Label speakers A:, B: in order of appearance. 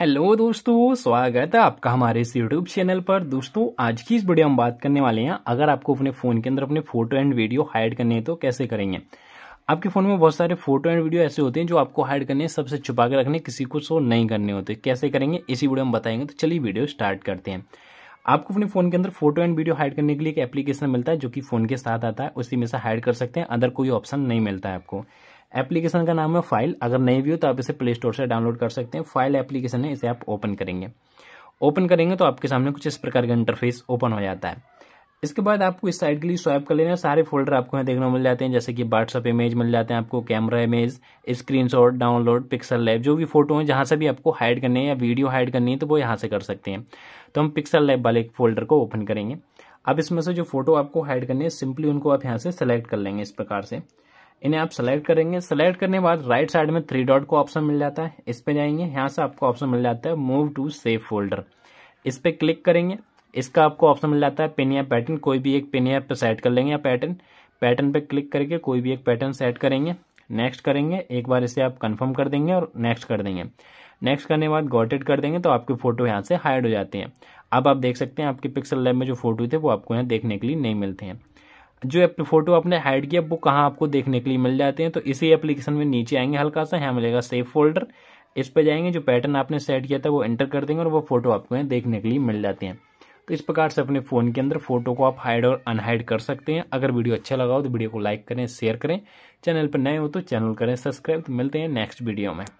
A: hello दोस्तों स्वागत है आपका हमारे इस यूट्यूब चैनल पर दोस्तों आज की इस वीडियो हम बात करने वाले हैं अगर आपको अपने फ़ोन के अंदर अपने फोटो एंड वीडियो हाइड करने हैं तो कैसे करेंगे आपके फ़ोन में बहुत सारे फोटो एंड वीडियो ऐसे होते हैं जो आपको हाइड करने सबसे छुपा के रखने किसी को शो नहीं करने होते कैसे करेंगे इसी वीडियो हम बताएंगे तो चलिए वीडियो स्टार्ट करते हैं आपको अपने फोन के अंदर फोटो एंड वीडियो हाइड करने के लिए एक एप्लीकेशन मिलता है जो कि फोन के साथ आता है उसी में से हाइड कर सकते हैं अदर कोई ऑप्शन नहीं मिलता है आपको एप्लीकेशन का नाम है फाइल अगर नहीं भी हो तो आप इसे प्ले स्टोर से डाउनलोड कर सकते हैं फाइल एप्लीकेशन है इसे आप ओपन करेंगे ओपन करेंगे तो आपके सामने कुछ इस प्रकार का इंटरफेस ओपन हो जाता है इसके बाद आपको इस साइड के लिए स्वाइप कर लेना है सारे फोल्डर आपको यहाँ देखने को मिल जाते हैं जैसे कि व्हाट्सअप इमेज मिल जाते हैं आपको camera image screenshot download pixel lab जो भी फोटो हैं जहाँ से भी आपको हाइड करने है या वीडियो हाइड करनी है तो वो यहाँ से कर सकते हैं तो हम पिक्सल लैब वाले फोल्डर को ओपन करेंगे अब इसमें से जो फोटो आपको हाइड करनी है सिंपली उनको आप यहाँ से सेलेक्ट कर लेंगे इस प्रकार से इन्हें आप सेलेक्ट करेंगे सेलेक्ट करने के बाद राइट साइड में थ्री डॉट को ऑप्शन मिल जाता है इस पर जाएंगे यहाँ से आपको ऑप्शन मिल जाता है मूव टू सेफ फोल्डर इस पर क्लिक करेंगे इसका आपको ऑप्शन मिल जाता है पिन या पैटर्न कोई भी एक पिन या पे सेट कर लेंगे या पैटर्न पैटर्न पे क्लिक करके कोई भी एक पैटर्न सेट करेंगे नेक्स्ट करेंगे एक बार इसे आप कंफर्म कर देंगे और नेक्स्ट कर देंगे नेक्स्ट करने के बाद गॉटेड कर देंगे तो आपकी फ़ोटो यहाँ से हाइड हो जाती है अब आप देख सकते हैं आपके पिक्सल लैब में जो फोटो थे वो आपको यहाँ देखने के लिए नहीं मिलते हैं जो फोटो आपने हाइड किया वो कहाँ आपको देखने के लिए मिल जाते हैं तो इसी एप्लीकेशन में नीचे आएंगे हल्का सा यहाँ मिलेगा सेव फोल्डर इस पर जाएंगे जो पैटर्न आपने सेट किया था वो एंटर कर देंगे और वो फोटो आपको यहाँ देखने के लिए मिल जाते हैं तो इस प्रकार से अपने फ़ोन के अंदर फोटो को आप हाइड और अनहाइड कर सकते हैं अगर वीडियो अच्छा लगा हो तो वीडियो को लाइक करें शेयर करें चैनल पर नए हो तो चैनल करें सब्सक्राइब तो मिलते हैं नेक्स्ट वीडियो में